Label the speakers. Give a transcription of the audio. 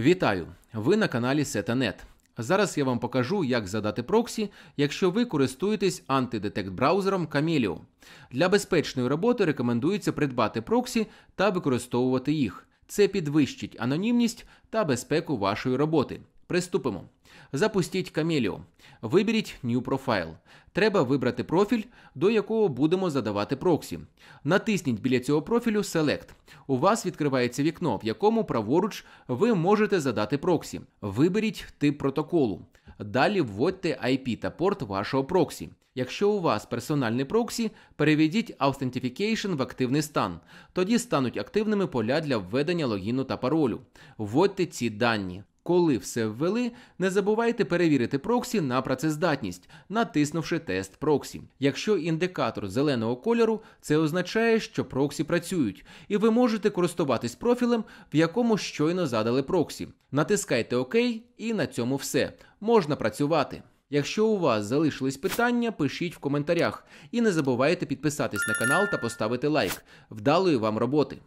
Speaker 1: Вітаю! Ви на каналі SetaNet. Зараз я вам покажу, як задати проксі, якщо ви користуєтесь антидетект браузером Camelio. Для безпечної роботи рекомендується придбати проксі та використовувати їх. Це підвищить анонімність та безпеку вашої роботи. Приступимо. Запустіть Camelio. Виберіть New Profile. Треба вибрати профіль, до якого будемо задавати проксі. Натисніть біля цього профілю Select. У вас відкривається вікно, в якому праворуч ви можете задати проксі. Виберіть тип протоколу. Далі вводьте IP та порт вашого проксі. Якщо у вас персональний проксі, переведіть Authentication в активний стан. Тоді стануть активними поля для введення логіну та паролю. Вводьте ці дані. Коли все ввели, не забувайте перевірити проксі на працездатність, натиснувши тест проксі. Якщо індикатор зеленого кольору, це означає, що проксі працюють, і ви можете користуватись профілем, в якому щойно задали проксі. Натискайте ОК і на цьому все. Можна працювати. Якщо у вас залишились питання, пишіть в коментарях і не забувайте підписатись на канал та поставити лайк. Вдалої вам роботи!